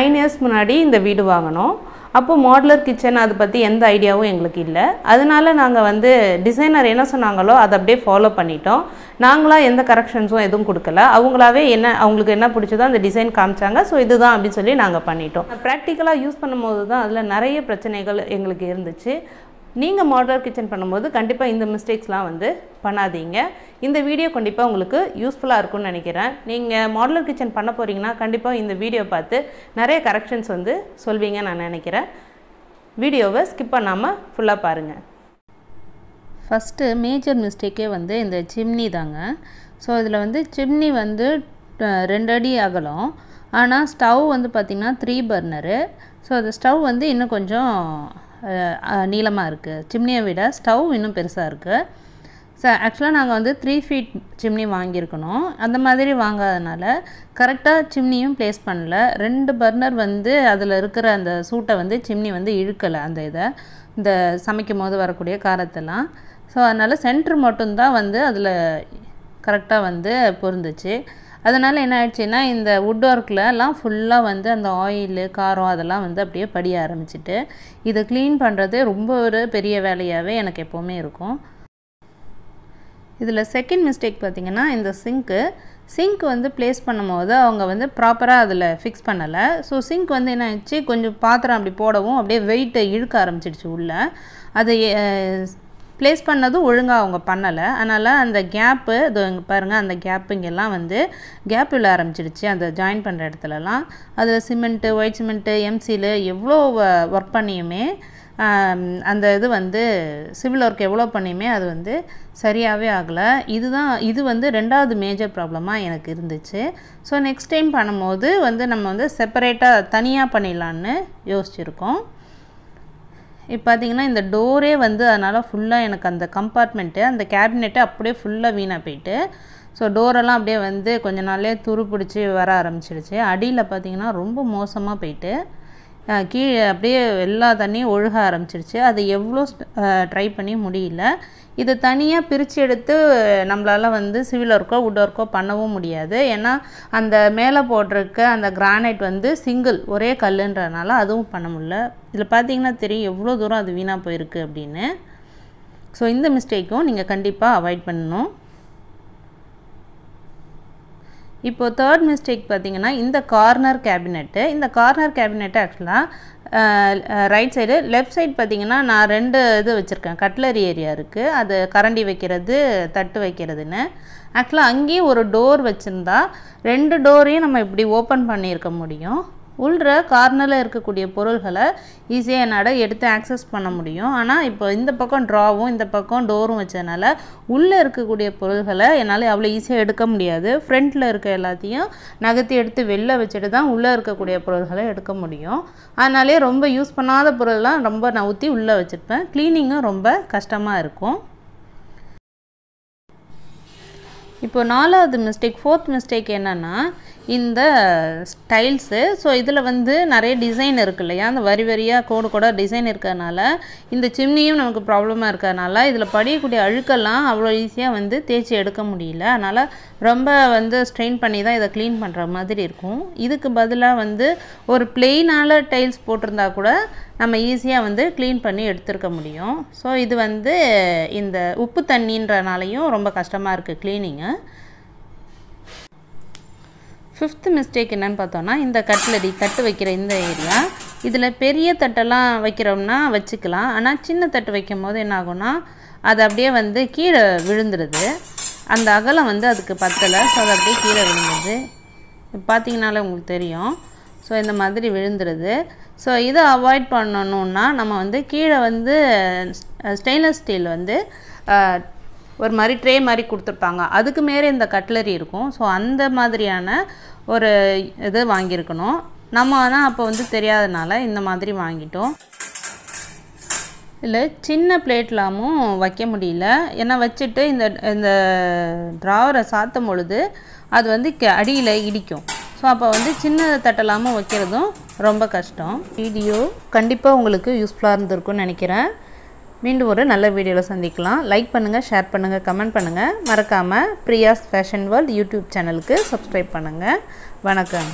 nine years முன்னாடி இந்த வீடு வாங்கினோம் அப்போ மாடுலர் கிச்சன் அதை பற்றி எந்த ஐடியாவும் எங்களுக்கு இல்லை அதனால நாங்கள் வந்து டிசைனர் என்ன சொன்னாங்களோ அதை அப்படியே ஃபாலோ பண்ணிட்டோம் நாங்களாக எந்த கரெக்ஷன்ஸும் எதுவும் கொடுக்கல அவங்களாவே என்ன அவங்களுக்கு என்ன பிடிச்சதோ அந்த டிசைன் காமிச்சாங்க ஸோ இதுதான் அப்படின்னு சொல்லி நாங்கள் பண்ணிட்டோம் ப்ராக்டிக்கலாக யூஸ் பண்ணும்போது தான் அதில் நிறைய பிரச்சனைகள் எங்களுக்கு இருந்துச்சு நீங்கள் மாடலர் கிச்சன் பண்ணும்போது கண்டிப்பாக இந்த மிஸ்டேக்ஸ்லாம் வந்து பண்ணாதீங்க இந்த வீடியோ கண்டிப்பாக உங்களுக்கு யூஸ்ஃபுல்லாக இருக்கும்னு நினைக்கிறேன் நீங்கள் மாடலர் கிச்சன் பண்ண போகிறீங்கன்னா கண்டிப்பாக இந்த வீடியோ பார்த்து நிறைய கரெக்ஷன்ஸ் வந்து சொல்வீங்க நான் நினைக்கிறேன் வீடியோவை ஸ்கிப் பண்ணாமல் ஃபுல்லாக பாருங்கள் ஃபஸ்ட்டு மேஜர் மிஸ்டேக்கே வந்து இந்த சிம்னி தாங்க ஸோ இதில் வந்து சிம்னி வந்து ரெண்டு அடி அகலம் ஆனால் ஸ்டவ் வந்து பார்த்திங்கன்னா த்ரீ பர்னரு ஸோ அந்த ஸ்டவ் வந்து இன்னும் கொஞ்சம் நீளமாக இருக்குது சிம்னியை விட ஸ்டவ் இன்னும் பெருசாக இருக்குது ஸோ ஆக்சுவலாக நாங்கள் வந்து த்ரீ ஃபீட் சிம்னி வாங்கியிருக்கணும் அந்த மாதிரி வாங்காதனால கரெக்டாக சிம்னியும் ப்ளேஸ் பண்ணல ரெண்டு பர்னர் வந்து அதில் இருக்கிற அந்த சூட்டை வந்து சிம்னி வந்து இழுக்கலை அந்த இதை இந்த சமைக்கும் போது வரக்கூடிய காரத்தெல்லாம் ஸோ அதனால் சென்ட்ரு மட்டும்தான் வந்து அதில் கரெக்டாக வந்து பொருந்துச்சு அதனால் என்ன ஆயிடுச்சுன்னா இந்த வுட் ஒர்க்லலாம் ஃபுல்லாக வந்து அந்த ஆயில் காரம் அதெல்லாம் வந்து அப்படியே படிய ஆரம்பிச்சிட்டு இதை க்ளீன் பண்ணுறது ரொம்ப ஒரு பெரிய வேலையாகவே எனக்கு எப்போவுமே இருக்கும் இதில் செகண்ட் மிஸ்டேக் பார்த்திங்கன்னா இந்த சிங்க்கு சிங்க் வந்து ப்ளேஸ் பண்ணும்போது அவங்க வந்து ப்ராப்பராக அதில் ஃபிக்ஸ் பண்ணலை ஸோ சிங்க் வந்து என்ன ஆயிடுச்சு கொஞ்சம் பாத்திரம் அப்படி போடவும் அப்படியே வெயிட்டை இழுக்க ஆரம்பிச்சிடுச்சு உள்ளே அதை ப்ளேஸ் பண்ணதும் ஒழுங்காக அவங்க பண்ணலை அதனால் அந்த கேப்பு இது பாருங்கள் அந்த கேப்பு இங்கெல்லாம் வந்து கேப் விழ ஆரம்பிச்சிடுச்சு அந்த ஜாயின் பண்ணுற இடத்துலலாம் அதில் சிமெண்ட்டு ஒயிட் சிமெண்ட்டு எம்சியில் எவ்வளோ ஒர்க் பண்ணியுமே அந்த இது வந்து சிவில் ஒர்க் எவ்வளோ பண்ணியுமே அது வந்து சரியாகவே ஆகலை இதுதான் இது வந்து ரெண்டாவது மேஜர் ப்ராப்ளமாக எனக்கு இருந்துச்சு ஸோ நெக்ஸ்ட் டைம் பண்ணும்போது வந்து நம்ம வந்து செப்பரேட்டாக தனியாக பண்ணிடலான்னு யோசிச்சுருக்கோம் இப்போ பார்த்திங்கன்னா இந்த டோரே வந்து அதனால் ஃபுல்லாக எனக்கு அந்த கம்பார்ட்மெண்ட்டு அந்த கேபினெட்டு அப்படியே ஃபுல்லாக வீணாக போயிட்டு ஸோ டோரெல்லாம் அப்படியே வந்து கொஞ்ச நாளே துரு பிடிச்சி வர ஆரம்பிச்சிடுச்சு அடியில் பார்த்திங்கன்னா ரொம்ப மோசமாக போயிட்டு கீழே அப்படியே எல்லா தண்ணியும் ஒழுக ஆரம்பிச்சிருச்சு அது எவ்வளோ ட்ரை பண்ணி முடியல இது தனியாக பிரித்து எடுத்து நம்மளால் வந்து சிவில் ஒர்க்கோ உட் ஒர்க்கோ பண்ணவும் முடியாது ஏன்னா அந்த மேலே போட்டிருக்க அந்த கிரானைட் வந்து சிங்கிள் ஒரே கல்லுன்றனால அதுவும் பண்ண முடியல இதில் பார்த்தீங்கன்னா தெரியும் எவ்வளோ தூரம் அது வீணாக போயிருக்கு அப்படின்னு ஸோ இந்த மிஸ்டேக்கும் நீங்கள் கண்டிப்பாக அவாய்ட் பண்ணணும் இப்போது தேர்ட் மிஸ்டேக் பார்த்தீங்கன்னா இந்த கார்னர் கேபினெட்டு இந்த கார்னர் கேபினெட்டு ஆக்சுவலாக ரைட் சைடு லெஃப்ட் சைடு பார்த்தீங்கன்னா நான் ரெண்டு இது வச்சுருக்கேன் கட்லரி ஏரியா இருக்குது அது கரண்டி வைக்கிறது தட்டு வைக்கிறதுன்னு ஆக்சுவலாக அங்கேயும் ஒரு டோர் வச்சுருந்தா ரெண்டு டோரையும் நம்ம இப்படி ஓப்பன் பண்ணியிருக்க முடியும் உள்ள கார்னரில் இருக்கக்கூடிய பொருள்களை ஈஸியாக என்னால் எடுத்து ஆக்சஸ் பண்ண முடியும் ஆனால் இப்போ இந்த பக்கம் ட்ராவும் இந்த பக்கம் டோரும் வச்சதுனால உள்ளே இருக்கக்கூடிய பொருள்களை என்னால் அவ்வளோ ஈஸியாக எடுக்க முடியாது ஃப்ரண்ட்டில் இருக்க எல்லாத்தையும் நகர்த்தி எடுத்து வெளில வச்சுட்டு தான் உள்ளே இருக்கக்கூடிய பொருள்களை எடுக்க முடியும் அதனாலே ரொம்ப யூஸ் பண்ணாத பொருள்லாம் ரொம்ப நான் ஊற்றி உள்ளே வச்சுருப்பேன் க்ளீனிங்கும் ரொம்ப கஷ்டமாக இருக்கும் இப்போ நாலாவது மிஸ்டேக் ஃபோர்த் மிஸ்டேக் என்னென்னா இந்த ஸ்டைல்ஸு ஸோ இதில் வந்து நிறைய டிசைன் இருக்கு இல்லையா அந்த வரி வரியாக கோடு கூட டிசைன் இருக்கிறதுனால இந்த சிம்னியும் நமக்கு ப்ராப்ளமாக இருக்கிறதுனால இதில் படியக்கூடிய அழுக்கெல்லாம் அவ்வளோ ஈஸியாக வந்து தேய்ச்சி எடுக்க முடியல அதனால் ரொம்ப வந்து ஸ்ட்ரெயின் பண்ணி தான் இதை க்ளீன் பண்ணுற மாதிரி இருக்கும் இதுக்கு பதிலாக வந்து ஒரு பிளெயினால் டைல்ஸ் போட்டிருந்தா கூட நம்ம ஈஸியாக வந்து க்ளீன் பண்ணி எடுத்துருக்க முடியும் ஸோ இது வந்து இந்த உப்பு தண்ணின்றனாலையும் ரொம்ப கஷ்டமாக இருக்குது க்ளீனிங்கு ஃபிஃப்த்து மிஸ்டேக் என்னென்னு பார்த்தோன்னா இந்த கட்லரி தட்டு வைக்கிற இந்த ஏரியா இதில் பெரிய தட்டெல்லாம் வைக்கிறோம்னா வச்சுக்கலாம் ஆனால் சின்ன தட்டு வைக்கும் போது என்னாகும்னா அது அப்படியே வந்து கீழே விழுந்துடுது அந்த அகலம் வந்து அதுக்கு பத்தலை ஸோ அது அப்படியே கீழே விழுந்துருது பார்த்தீங்கனாலே உங்களுக்கு தெரியும் ஸோ இந்த மாதிரி விழுந்துடுது ஸோ இதை அவாய்ட் பண்ணணுன்னா நம்ம வந்து கீழே வந்து ஸ்டெயின்லெஸ் ஸ்டீல் வந்து ஒரு மாதிரி ட்ரே மாதிரி கொடுத்துருப்பாங்க அதுக்கு மேலே இந்த கட்லரி இருக்கும் ஸோ அந்த மாதிரியான ஒரு இது வாங்கியிருக்கணும் நம்ம ஆனால் அப்போ வந்து தெரியாதனால இந்த மாதிரி வாங்கிட்டோம் இல்லை சின்ன பிளேட்லாமும் வைக்க முடியல ஏன்னா வச்சுட்டு இந்த இந்த ட்ராவரை சாத்தும் பொழுது அது வந்து அடியில் இடிக்கும் ஸோ அப்போ வந்து சின்ன தட்டலாமல் வைக்கிறதும் ரொம்ப கஷ்டம் வீடியோ கண்டிப்பாக உங்களுக்கு யூஸ்ஃபுல்லாக இருந்திருக்கும்னு நினைக்கிறேன் மீண்டும் ஒரு நல்ல வீடியோவில் சந்திக்கலாம் லைக் பண்ணுங்கள் ஷேர் பண்ணுங்கள் கமெண்ட் பண்ணுங்கள் மறக்காமல் பிரியாஸ் ஃபேஷன் வேர்ல்ட் யூடியூப் சேனலுக்கு சப்ஸ்கிரைப் பண்ணுங்கள் வணக்கம்